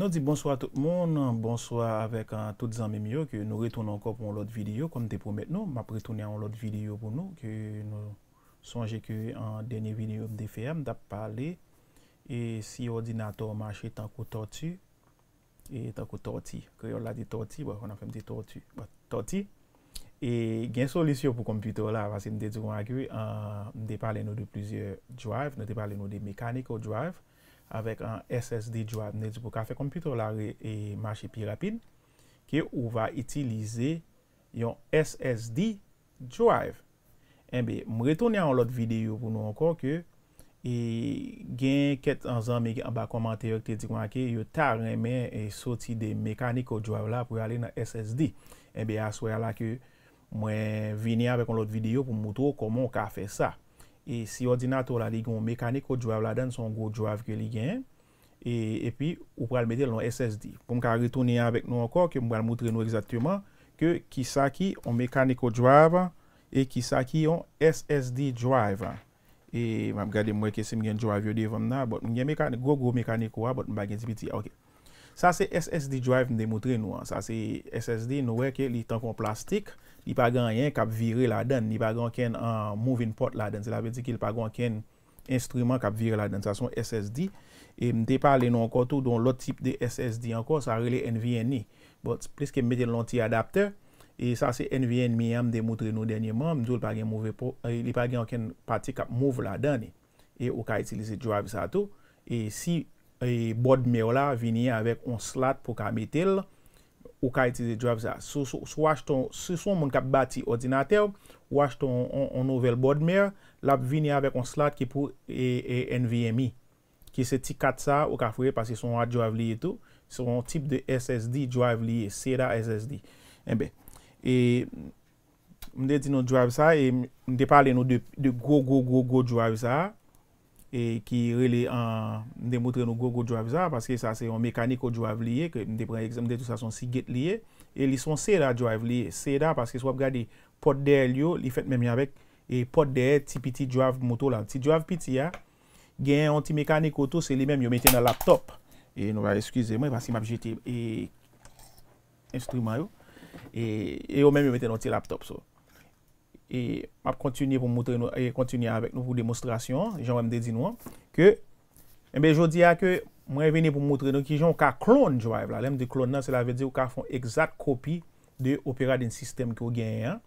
Nous bonsoir à tout le monde, bonsoir avec euh, tous toutes les amis que nous retournons encore pour une autre vidéo, comme des promis nous, je retourner en autre vidéo pour nous, que nous songez que en dernière vidéo de FM, d'a parlé et si ordinateur marche tant que tortue, et tant que tortue, créole a dit tortue, on a fait des tortue, tortue, et il y a une solution pour le computer là, parce que nous avons que nous de plusieurs drives, nous parlé de au drive, avèk an SSD drive net pou ka fè kompyuto la re e mashè pi rapide ke ou va itilize yon SSD drive. Mwen retouni an lot videyo pou nou ankon ke e gen ket an zan mi an ba komantè yo te dikwa anke yo tar remen e soti de mekanik o drive la pou ale nan SSD. Aswe ala ke mwen vini anvek an lot videyo pou moutou koman ka fè sa. E si ordinato la li gen mekanik ou drive la den, son go drive ke li gen. E, e pi ou pral metel lon SSD. Pou m ka retounen avèk nou ankor, ke m pral moutre nou exactement, ke ki sa ki ont mekanik ou drive, e ki sa ki ont SSD drive. E m ap gade mwen ke se m drive yo devan nan, bot m gen mekanik, go go mekanik ou a, bot m bagen ti Ok. Sa se SSD drive m demoutre nou an. Hein. Sa se SSD nou wè ke li tankon plastik, li pa gan yen kap vire la den, li pa gan ken uh, moving port la den, se la ve di ki li pa gan ken instrument kap vire la den, sa son SSD, e mte pale nou anko tou don lot tip de SSD anko, sa rele NVMe, but pleske mette lonti adapter, e sa se NVMe am de moutre nou denye man, mdou li pa gen move po, eh, li pa gen ken pati kap move la den, e ou ka itilize drive sa tou, e si e, board mail la vini avek on slot pou ka metel, Ou ka itize jwav sa. Sou son moun kap bati ordinatèw, ou acheton an nouvel bodmer, lap vini avek an slat ki pou NVMe. E, ki se tikat sa ou ka fwe, pasi son an jwav liye tou. Son an tip de SSD jwav liye, SEDA SSD. Enbe, eh mde di nou jwav sa, e mde pale nou de go go go go jwav sa a, e ki rele an demoutre nou go go jwav za, paske sa se yon mekanik o jwav liye, ke mde pre ekzemde tout sa son si get liye, e li son se la jwav liye, se da paske swap gade pot dehe liyo, li fet menmye avek, e pot dehe ti piti jwav moto la, ti jwav piti ya, gen yon ti mekanik o tou, se li menmye yon mette nan laptop, e nou va eskize mwen, paske map jeti, e instrument yo, e, e yo menmye yon mette nan ti laptop so. E map kontinye pou mwotre nou, e kontinye avèk nou pou demonstrasyon, jan wèm de di nou an, ke, e mbe jodi a ke mwen veni pou mwotre nou ki jan w ka clone drive la, lèm de clone nan, se la vè di w ka fon exact kopi de operadin sistem ki w genye an,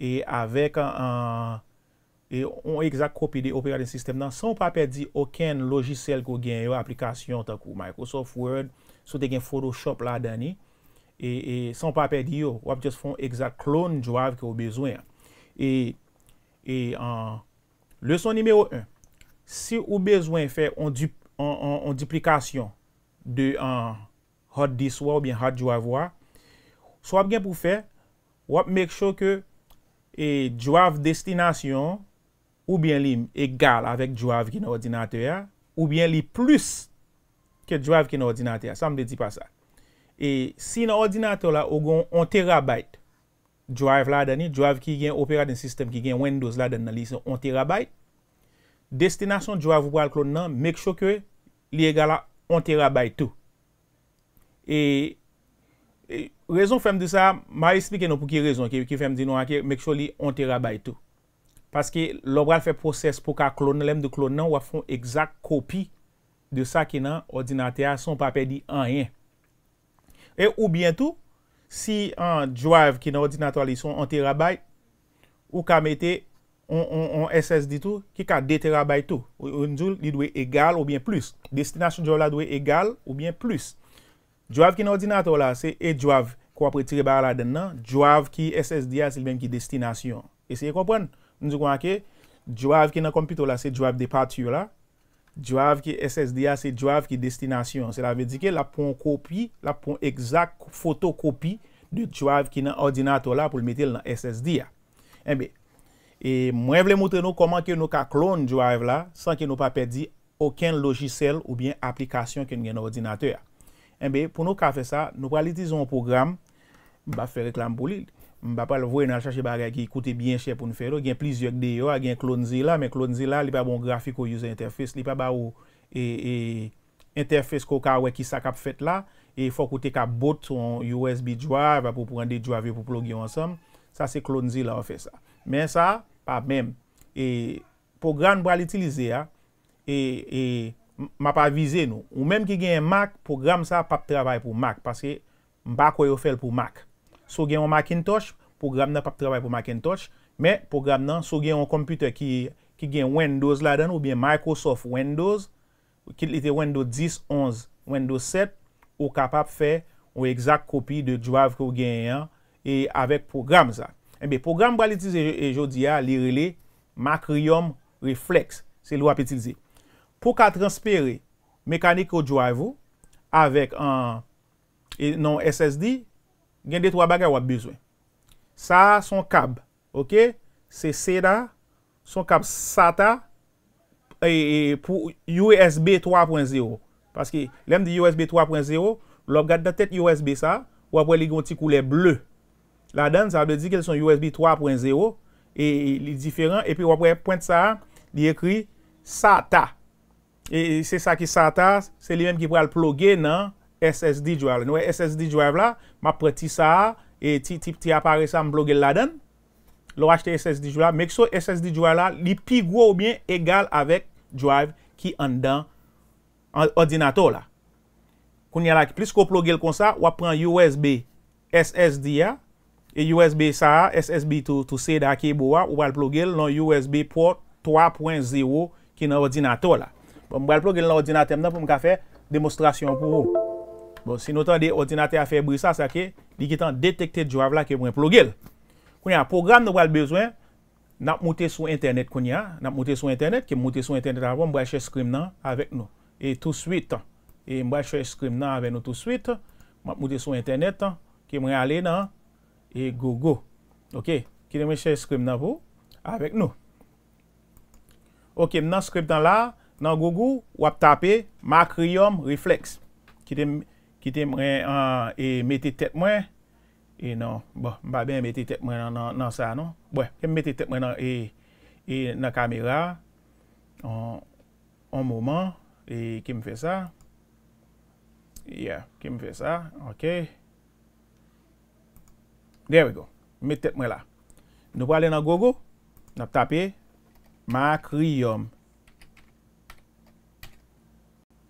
e avèk an, an e exact kopi de operadin sistem nan, san w pa pè di okèn logisel ki w genye yo aplikasyon ta kou, Microsoft Word, sou te gen Photoshop la dani, e, e san w pa pè di yo, w ap jes fon exact clone drive ki w bezwen an, E, e, leçon numéro 1 Si ou bezwen fè On duplikasyon De hot diskwa Ou bien hot jwavwa Swap gen pou fè Wap mek show ke Jwav e, destinasyon Ou bien li egal avèk jwav ki nan ordinate ya Ou bien li plus Ke jwav ki nan ordinate ya Sa m de di pa sa Si nan ordinate la ou gon 1 terabyte jwav la dani, jwav ki gen opera den sistem ki gen Windows la dan nan li se on terabay. Destinasyon jwav ou bral klon nan, mèk chò kwe, li e gala on terabay tou. E, e rezon fèm di sa, ma esplike nou pou ki rezon ki fèm di nou anke, mèk chò li on terabay tou. Paske lò bral fè proses pou ka klon nan, lèm de klon nan wafon egzak kopi de sa ki nan ordinatè a son papè di anyen. E ou bientou, Si an jwav ki nan ordinator li son 1TB, ou ka mette an SSD tou, ki ka 2TB tou. Ou njou li dwe egal ou bien plus. Destinasyon jwav la dwe egal ou bien plus. Jwav ki nan ordinator la, se e jwav. Kwa pre tire ba la den nan, jwav ki SSD a, se li men ki destinasyon. E se ye kompwen, njou kwa anke, jwav ki nan kompito la, se jwav de pati yo la. Jwav ki SSD a, se jwav ki destinasyon. Se la ve dike la pon kopi, la pon ekzak fotokopi du jwav ki nan ordinato la pou l metil nan SSD a. Enbe, mwen vle moutre nou koman ke nou ka klon jwav la, san ke nou pa pedi oken logisel ou bien aplikasyon ke nou gen ordinato a. Enbe, eh pou nou ka fe sa, nou pa litizon program, ba fe reklam boli. m ba pal vwe nan chache bagay ki koute byen chè pou nou fè rò. Gen pliz yok de yo, gen klonzi la, men klonzi la li pa bon grafik ou user interface, li pa ba ou e, e, interface kou ka wè ki sa kap fèt la, e fò koute ka bot ou USB drive pou prande drive yo pou plug yo ansèm. Sa se klonzi la wò fè sa. Men sa, pa mèm. E, program mwa l'itilize ya, m ap avize nou. Ou mèm ki gen Mac, program sa pap travay pou Mac paske m bak wè yo fèl pou Mac. So gen an Macintosh, program nan pa p trabay pou Macintosh, me program nan, so gen an kompute ki gen Windows la dan, ou bien Microsoft Windows, ki li te Windows 10, 11, Windows 7, ou kapap fe ou exact kopi de drive ki ou gen yan, e avek program za. Ebe, program ba li tiz e jodi a, li rele, Macrium Reflex, se lou api tiz e. Po ka transpere mekanik ki ou jwa evo, avek an e non SSD, des trois trois bagages wap besoin ça son kab, ok? c'est seda, son kab SATA, et pour USB 3.0. parce que l'homme dit USB 3.0, lop gade da tête USB ça wap après li petit koule bleu. La dan, ça veut qu'elles di ke USB 3.0, et les différents et puis après wap ça il écrit li ekri SATA. c'est ça qui ki SATA, lui-même qui ki le plogue non SSD e drive la. Nou e SSD drive la, ma pre ti sa a, e ti apare sa m blogel la den. Lo wache te SSD drive la. Mek so SSD drive la, li pi gwo ou mien egal avek drive ki an dan an ordinator la. Kon yalak, plis ko plogel kon sa, wapren USB SSD a, e USB sa a, SSB tou se da ki e bo a, wapre plogel nan USB port 3.0 ki nan ordinator la. Bon, m wapre plogel nan ordinator la, pou m ka fe demonstrasyon pou ou. Bon, si nous des ordinateurs à faire bruit ça, ça que li est en détecter drive là que pour plugger. Qu'on a programme nous pas besoin n'a monté sur internet Nous y n'a monté sur internet qui monté sur internet avant moi va chercher nan avec nous et tout de suite et moi va chercher nan avec nous tout de suite. M'a monté sur internet qui moi aller dans et gogo. OK, qui est chercher script nan vous avec nous. OK, maintenant script dans là dans Google, ou taper Macrium Reflex qui est Kite e mwen e meti tet mwen, e nou, bo, mba ben meti tet mwen nan sa nou. Bo, kem meti tet mwen nan e, e nan kamera, an, an mouman, e kem fe sa. Yeah, kem fe sa, ok. There we go, meti tet mwen la. Nou wale nan gogo, nan tapye, ma kri yonm.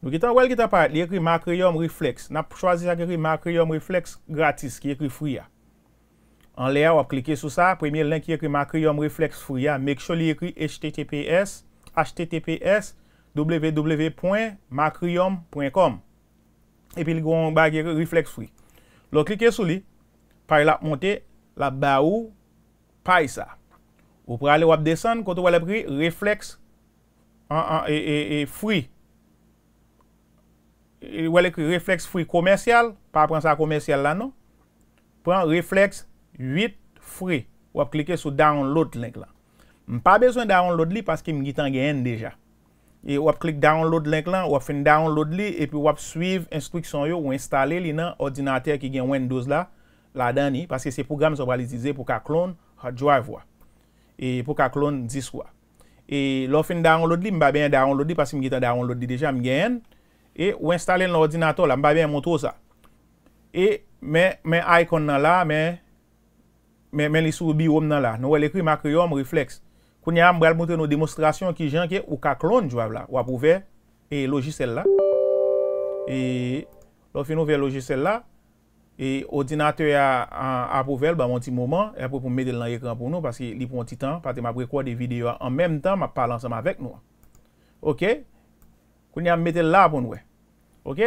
Nou kita wèl kita pat, li ekri Macrium Reflex. Na chwazi sa ekri Macrium Reflex gratis ki ekri free ya. An le a wap klike sou sa, premye lenk ki ekri Macrium Reflex free ya. Mek chou li ekri HTTPS www.macrium.com Epi li gwen wap bagi ekri Reflex free. Lo klike sou li, pari la monte, la ba ou, pay sa. Ou prale wap desen, koto wèl apri Reflex e, e, e, free ya. ou lè ki réflexe free commercial, pas prendre ça commercial là non prend reflex 8 ou ou cliquer sur download link la. pas besoin de download li qu'il m gitan gen et vous wap cliquer download link là ou fin download li, puis vous suiv suivre yo ou installer li nan ordinateur ki gen Windows la, la dan parce que ces programmes sont wale pour pou ka clone hard drive et pour pour ka clone disk Et et fin download li, m bien download li que m gitan download li déjà m E, ou installen l'ordinator la, mba ben mwoto sa. E, men, men ikon nan la, men, men li soubi woum nan la. Nou wè le kwi makriyom, mwiflex. Kou nyam wèl mwote nou dimostrasyon ki jan ki ou kaklon jwav la. Ou apouve, e, logisel la. E, lò fin nou vè logisel la. E, ordinator ya apouvel, ba mwoti mwoman. E, apou pou mwede l'an ekran pou nou, paski li pou mwoti tan. Pati mwapre kwa de videyo an, mwem tan, mwapalansan mwavek nou. Ok? Kou nyam mwete l la pou nou wey. Ok,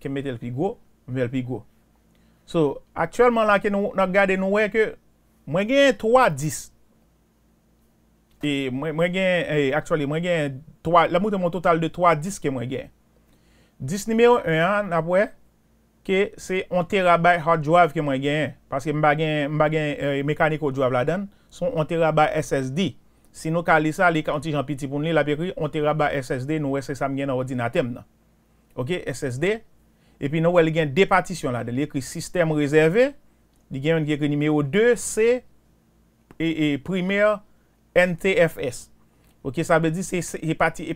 ke metel pi go, vel pi go. So, aktualman la ke nou gade nou we ke, mwen gen 3-10. E, mwen gen, e, aktuali, mwen gen 3, la moutan moun total de 3-10 ke mwen gen. 10 nimeyo 1 an apwe, ke se 1TB hard drive ke mwen gen, paske mba gen, mba gen e, mekanik hard drive la den, son 1TB SSD. Si nou kalisa li kantijan piti poun li la pekri, 1TB SSD nou we se sam gen na odinatem nan. Ok, SSD. E pi nou wè li gen dè patisyon la. Li ekri sistem rezervé. Li gen wè li gen nimeyo 2C e primer NTFS. Ok, sa be di se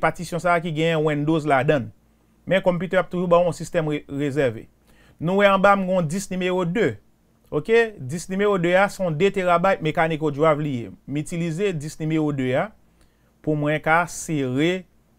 patisyon sa ki gen Windows la dan. Men kompüter ap toujou ba bon, wè wè sistem rezervé. Nou wè anbam gwen disk nimeyo 2. Disk nimeyo 2 ya son 2TB mekanik wè jwav liye. Mi itilize disk nimeyo 2 ya pou mwen ka seri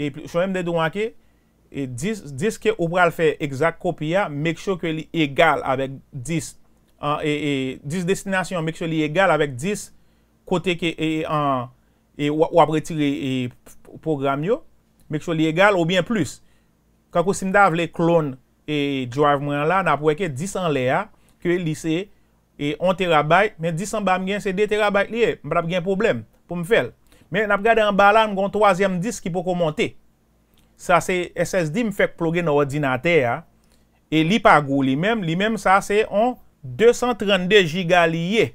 e chou m de dou anke, 10 e ke ou pral fe exact kopiya, mek chou ke li egal avek 10, 10 e, e, destinasyon mek chou li egal avek 10, kote ke ou apretire program yo, mek chou li egal ou bien plus. Kako sim dav le clone e drive mwen la, nan apweke 10 an le a, ke li se e 1 terabyte, men 10 an ba m gen se 2 terabyte li e, m prap gen problem pou m fel. Men ap gade an balan mgon 3e dis ki pou komonte. Sa se SSD mi fek plogue nan ordinate ya. E li pa gou li men. Li men sa se an 232 giga liye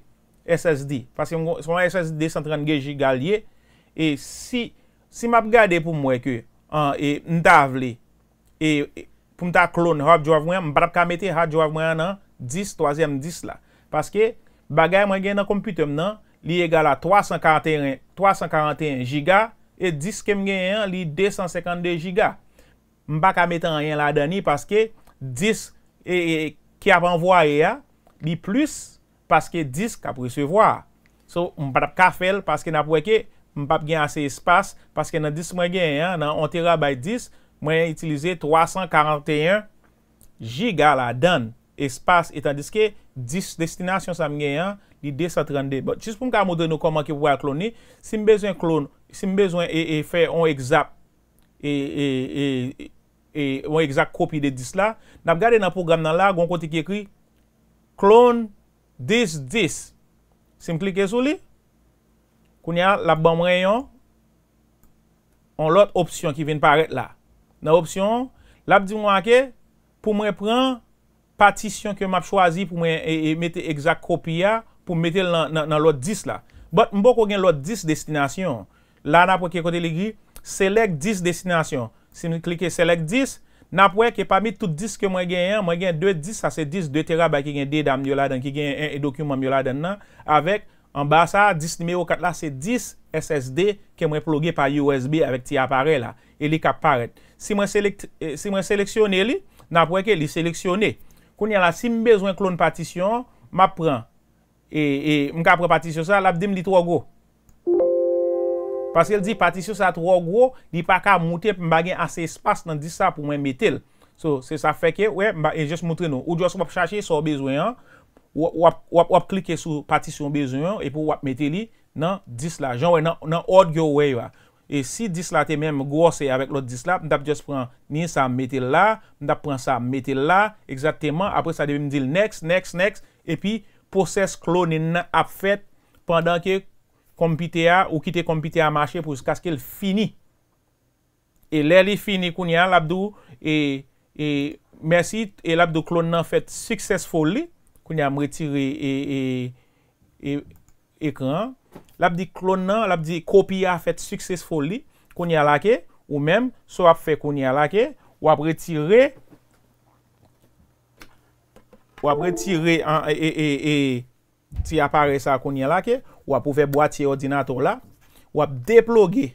SSD. Paske mgon SSD 232 giga liye. E si map gade pou mwen ke an endav li. E pou mta kloun hap jwa vwen. Mbrap kamete hap jwa vwen nan 10 3e dis la. Paske bagay mwen gen nan kompytem nan. li egal a 341 giga, e disk kem gen yon, li 252 giga. M baka metan yon la dani, paske disk e, e, ki avanvwa yon, li plus, paske disk ka presevwa. So, m patap kafel, paske napweke, m pap gen ase espas, paske nan disk mwen gen yon, nan 1 terabayt disk, mwen yon itilize 341 giga la dan, espas, etan diske, Dis, destinasyon sa mwen gen yon, li desatrande. Jis pou m ka mou den nou koman ki pou wak klon ni, si m bezwen klon, si m bezwen e, e fe yon egzap, e yon e, e, egzap kopi de dis la, nap gade nan program nan la, goun kote ki ekri, klon, des, des. Si m klike sou li, koun ya, la ban mwen yon, an lot opsyon ki ven paret la. Nan opsyon, la b di m wak e, pou m repran, patisyon ke map chwazi pou mwen emete e, exact kopiya pou mwen emete nan lot dis la. Mbok ou gen lot dis destinasyon, la nan pou ke kote li gi, selek dis destinasyon. Si mwen klike selek dis, nan pou e ke pa mi tout dis ke mwen gen yon, mwen gen 2 dis, sa se dis 2 terabay ki gen 2 dam yon la den, ki gen 1 e dokumen yon la den nan, avèk an basa, dis nimeyo kat la, se dis SSD ke mwen plogue pa USB avèk ti apare la, e li kap paret. Si mwen eh, seleksyon e li, nan pou e ke li seleksyon e, Koun ya la, si m bezwen klon patisyon, map pran. E, e m ka pran patisyon sa, lap dem li tro gwo. Pase el di patisyon sa tro gwo, li pa ka moutep m bagen ase espas nan dis sa pou mwen metel. So, se sa feke, we, e jes moutre nou. Ou djos wap chache sou bezwen an, wap wap wap klike sou patisyon bezwen an, e pou wap meteli nan dis la. Jan wè nan odd gyo wè ywa. E si dis la te mèm gwo se avèk lot dis la, mdap jòs pran ni sa metè la, mdap pran sa metè la, egzatèman, apre sa devè mdil next, next, next, epi proses klon nan ap fèt pandan ki kompite a ou ki te kompite a mache pou s'kaske l'fini. E lè li fini kounyan, l'abdou, e, e mersi, e l'abdou klon nan fèt siksesfol li, kounyan mre tirè e, e, ekran, lap di klon nan, lap di kopia fet sukcesfol li, konye la ke, ou menm, so ap fe konye la ke, wap retire, wap retire, e, e, e, e, ti apare sa konye la ke, wap ouve boate ordinato la, wap deplogue,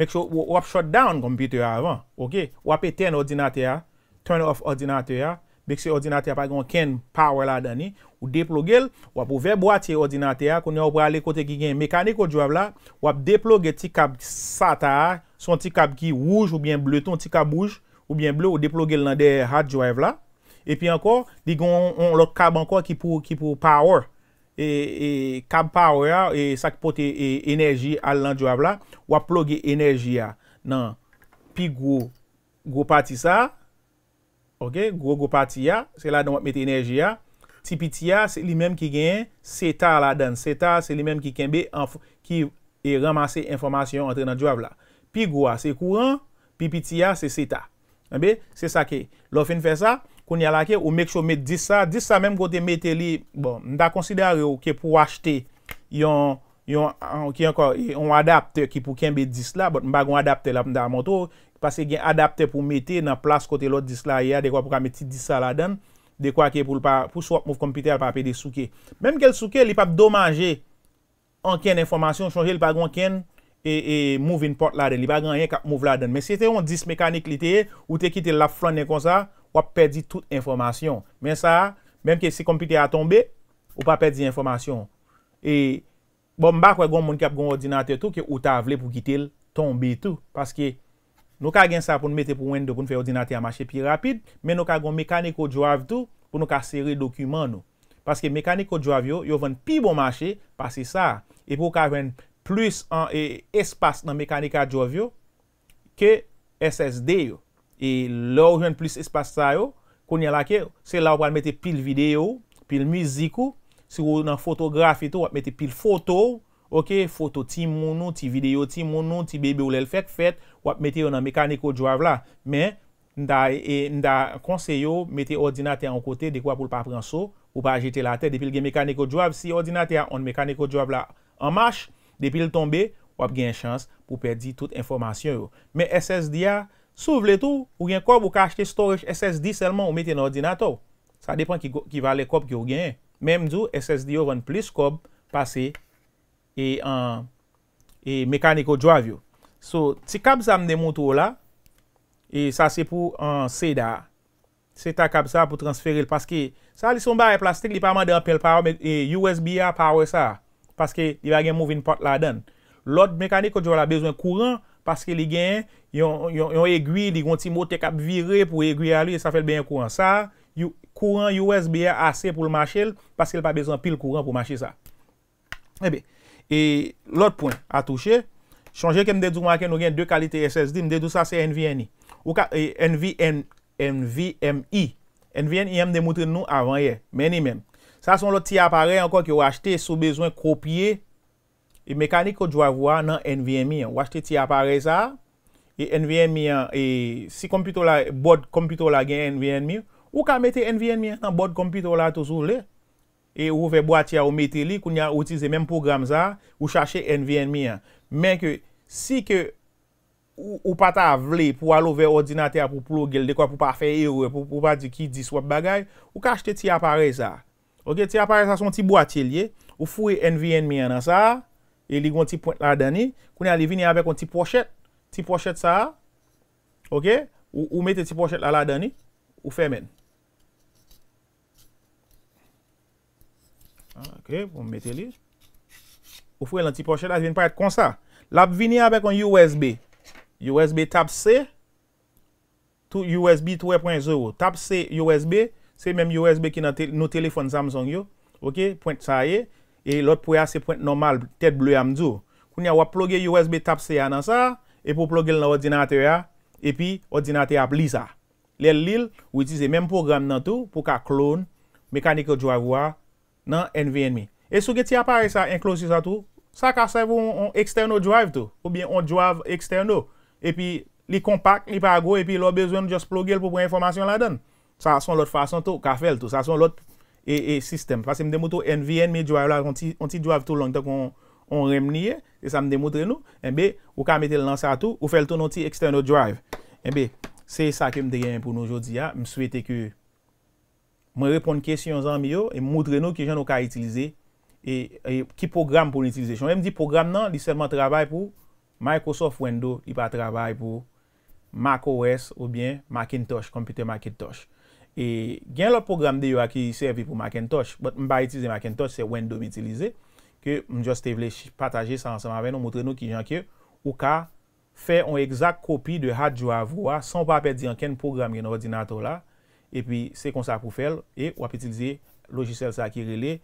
wap shut down kompite avan, ok, wap e ten ordinato ya, turn off ordinato ya, Bèk se ordinate a pa gen ken power la dani, ou deploge el, wap ou ve boate ordinate a, kon yo wap wale kote ki gen mekanik ou jwav la, wap deploge ti kab sata a, son ti kab ki wouj ou bien ble, ton ti kab wouj ou bien ble, ou deploge el nan de hat jwav la. Epi ankor, di gen on lot kab ankor ki pou power, e, e, kab power a, e sa ki pote enerji al nan jwav la, wap plogue enerji a nan pi gwo pati sa a. Ok, gwo gwo pati ya, se la don wap met enerji ya. Ti piti ya, se li menm ki gen, seta la den. Seta, se li menm ki kembe, ki e ramase informasyon an tre nan jwav la. Pi gwa, se kou an, pi piti ya, se seta. Mwenbe, se sa ke. Lofen fe sa, koun ya la ke, ou mek chou met disa. Disa menm kote meteli, bon, mda konsidaryo ke pou achete yon, yon, ki ankon, yon adapte ki pou kembe dis la, bot mbagon adapte la mda mwoto, Pase gen adapte pou mete nan plas kote lot dis la ya, dekwa pou ka meti dis sa la den, dekwa ke pou swap mouv kompite al papede souke. Mem ke l souke li pap domaje anken informasyon, chanje li pa gon ken e mouv in pot la den, li pa gan yen kap mouv la den. Men se te yon dis mekanik li te, ou te kite l la fronnen kon sa, wap pedi tout informasyon. Men sa, mem ke si kompite a tombe, wap apedi informasyon. E bon bak wak gon moun kap gon ordinate tou ki ou ta vle pou kite l tombe tou, paske... Nou ka gen sa pou nou mete pou window pou nou fe ordinati a mache pi rapid, men nou ka gen mekaniko jwav tou pou nou ka seri dokumen nou. Paske mekaniko jwav yo, yo ven pi bon mache pasi sa. E pou ka ven plus e, espas nan mekanika jwav yo ke SSD yo. E lor ven plus espas sa yo, konye la ke, se la ou pran mette pil video, pil muziku, se ou nan fotografi tou, wap mette pil foto ou, Ok, foto ti mounou, ti video ti mounou, ti bebe ou lèl fèt fèt, wap meti yon nan mekaniko jwav la. Men, nda e, konseyo meti ordinate an kote dekwa pou l pa pran so, ou pa jete la tè. Depil gen mekaniko jwav, si ordinate an, an mekaniko jwav la anmarch, depil tombe, wap gen chans pou perdi tout informasyon yo. Men, SSD a, sou vle tou, ou gen kob ou ka achete storage SSD selman ou meti nan ordinate ou. Sa depan ki vali kob ki ou gen. Men mdou, SSD yo ven plis kob, pase... E, e mekaniko jwav yo. So, ti kab zam de moutou la, e sa se pou an seda. Seda kab sa pou transferil. Paske, sa li son ba e plastik, li pa man de an pel pa wè, e USB-A, pa wè sa. Paske, li va gen mouv in pot la den. Lot mekaniko jwav la bezwen kouran, paske li gen, yon egui di gon ti moti kap vire pou egui a li, e sa fel ben kouran sa. Kouran USB-A ase pou l'mache l, paske l pa bezwen pil kouran pou mache sa. Ebe, Et l'autre point à toucher, changer comme des deux nous avons deux qualités SSD, nous tout ça c'est NVNI. Ou e, NVMI NVMe. a démontré nous avant hier, mais ni même. Ça sont l'autre petit appareil encore que vous acheté sous besoin copier et mécanique que vous avoir dans NVMI. Vous achetez petit e appareil ça et NVMI et si computer la board computer la gain NVMI ou quand mettez NVMI dans board computer la toujours là et ou fait boîtier ou mettez li qu'on a utilisé même programme ça ou chercher NVMe mais que si que ou, ou pas ta vle pour aller vers ordinateur pour plugger de quoi pour pas faire erreur pour pour pas dire qui dit soit bagay ou ka acheter ti appareil ça OK ti appareil ça son petit boîtier lié e, ou fouer NVMe dans ça et li gon ti point là dedans qu'on a venir avec un petit pochette petit pochette ça OK ou, ou mettez petit pochette là la dedans ou fermer Ok, vous mettez les. Vous ferez vous là, vient pas être comme ça. Là, vini avec un USB. USB Type C, tout USB 3.0. Type C USB, c'est même USB qui dans nos téléphones Samsung yo. OK, point ça y est et l'autre point c'est point normal tête bleue amdou. Qu'on y a USB Type C dans ça et pour plugger l'ordinateur et puis ordinateur a ça. Les lil, ou même programme dans tout pour qu'à clone mécanique avoir. nan NVMe. E souke ti apare sa, en klo si sa tou, sa ka sevou eksterno drive tou, ou bien, on jwav eksterno. E pi, li kompak, li pa go, e pi, lò bezwen jos plogue l pou pou informasyon la don. Sa son lot fason tou, ka fel tou, sa son lot e, e sistem. Fase m demoutou, NVMe drive la, on ti jwav tou long, takon, on remniye, e sa m demoutre nou, en be, ou ka metel nan sa tou, ou fel tou non ti eksterno drive. En be, se sa ke m deyen pou nou jodi ya, m swete ku, mwen reponde kesyon zan mi yo, e mwotre nou ki jen nou ka itilize, e, e ki program pou n'itilize. Chon mwen di program nan, di selman trabay pou Microsoft Windows, i pa trabay pou Mac OS, ou bien Macintosh, Computer Macintosh. E gen lop program di yo a ki serve pou Macintosh, mba itilize Macintosh, se Windows m'itilize, ke mjoste vle pataje sa ansama ve, mwen mwotre nou ki jen ke, ou ka fe yon egzak kopi de hard drive ou a, san pa pedi an ken program gen ordinator la, e pi se kon sa pou fel, e wap itilize lojisel sa ki rele.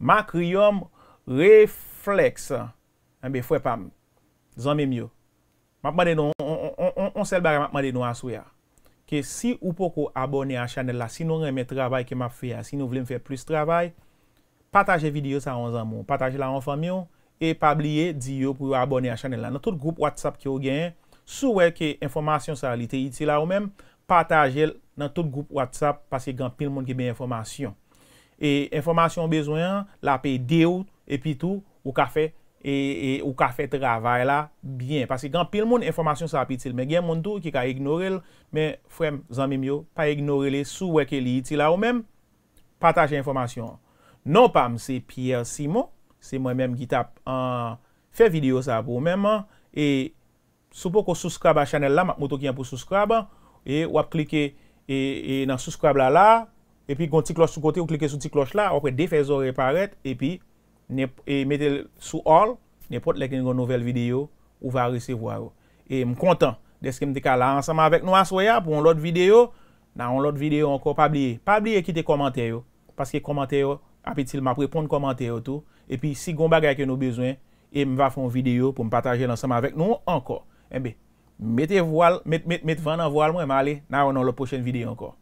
Ma kriyom refleks, anbe fwe pam, zanme myo. Map made nou, on sel bare map made nou aswe ya, ki si ou poko abone a chanel la, si nou reme trabay ke map fe ya, si nou vleme fe plus trabay, pataje video sa anzan moun, pataje la anfan myo, e pabliye diyo pou abone a chanel la. Nan tout goup WhatsApp ki ou gen, sou wek e informasyon sa li te iti la ou men, pataje l nan tout goup WhatsApp pasi gen pil moun ki be informasyon. E informasyon bezoyan, la pe deyout, epi tou, ou ka fe travay la, bien, pasi gen pil moun informasyon sa api til, men gen moun tou ki ka ignorel, men fwem zanmim yo, pa ignorele sou weke li iti la ou men, pataje informasyon. Non pam, se Pierre Simon, se mwen men gitape an fe video sa pou ou menman, e soupo ko suskrab a chanel la, mak moutou ki an pou suskrab, e wap klike, et, et dans subscribe là là et puis gon cloche sur côté ou cliquez sur petit cloche là après défaire oreilles paraître e et puis et mettez sous all n'importe les une nouvelle vidéo ou va recevoir et me content de ce que me là ensemble avec nous soya pour une autre vidéo dans une autre vidéo encore pas oublier pas oublier quitter commentaire parce que commentaire il m'a répondre commentaire tout et puis si gon bagage que nous besoin et me va faire une vidéo pour me partager ensemble avec nous encore eh bien mettez voile, mettez met, en voile moi, mais allez, la prochaine vidéo encore.